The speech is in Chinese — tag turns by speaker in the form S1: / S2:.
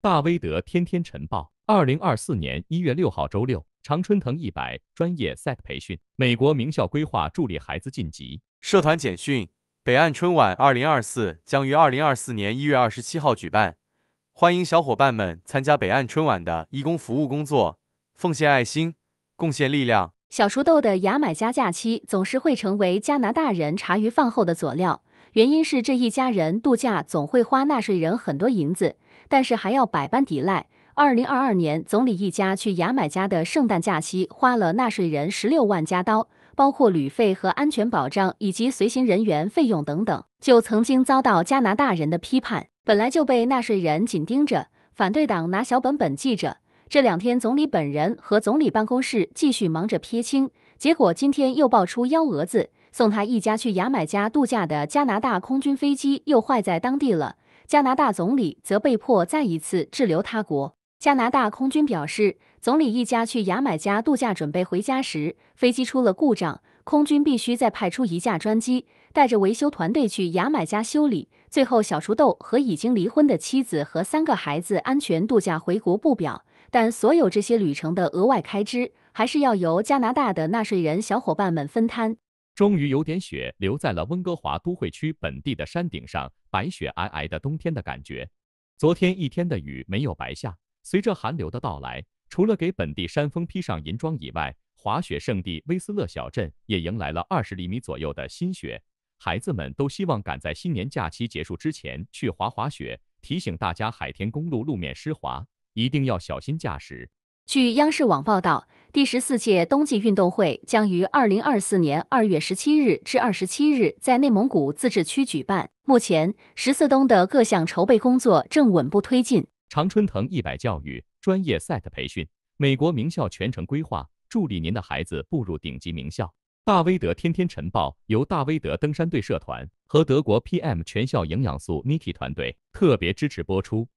S1: 大威德天天晨报，二零二四年一月六号周六，常春藤一百
S2: 专业 s e t 培训，美国名校规划助力孩子晋级。社团简讯：北岸春晚二零二四将于二零二四年一月二十七号举办，欢迎小伙伴们参加北岸春晚的义工服务工作，奉献爱心，贡献力量。
S3: 小厨豆的牙买加假期总是会成为加拿大人茶余饭后的佐料，原因是这一家人度假总会花纳税人很多银子。但是还要百般抵赖。二零二二年，总理一家去牙买加的圣诞假期花了纳税人十六万加刀，包括旅费和安全保障以及随行人员费用等等，就曾经遭到加拿大人的批判。本来就被纳税人紧盯着，反对党拿小本本记着。这两天，总理本人和总理办公室继续忙着撇清，结果今天又爆出幺蛾子：送他一家去牙买加度假的加拿大空军飞机又坏在当地了。加拿大总理则被迫再一次滞留他国。加拿大空军表示，总理一家去牙买加度假，准备回家时飞机出了故障，空军必须再派出一架专机，带着维修团队去牙买加修理。最后，小厨豆和已经离婚的妻子和三个孩子安全度假回国不表，但所有这些旅程的额外开支还是要由加拿大的纳税人小伙伴们分摊。
S1: 终于有点雪，留在了温哥华都会区本地的山顶上，白雪皑皑的冬天的感觉。昨天一天的雨没有白下，随着寒流的到来，除了给本地山峰披上银装以外，滑雪圣地威斯勒小镇也迎来了二十厘米左右的新雪。孩子们都希望赶在新年假期结束之前去滑滑雪。提醒大家，海天公路路面湿滑，一定要小心驾驶。
S3: 据央视网报道，第十四届冬季运动会将于二零二四年二月十七日至二十七日在内蒙古自治区举办。目前，十四冬的各项筹备工作正稳步推进。常
S1: 春藤一百教育专业赛的培训，美国名校全程规划，助力您的孩子步入顶级名校。大威德天天晨报由大威德登山队社团和德国 PM 全校营养素 Niki 团队特别支持播出。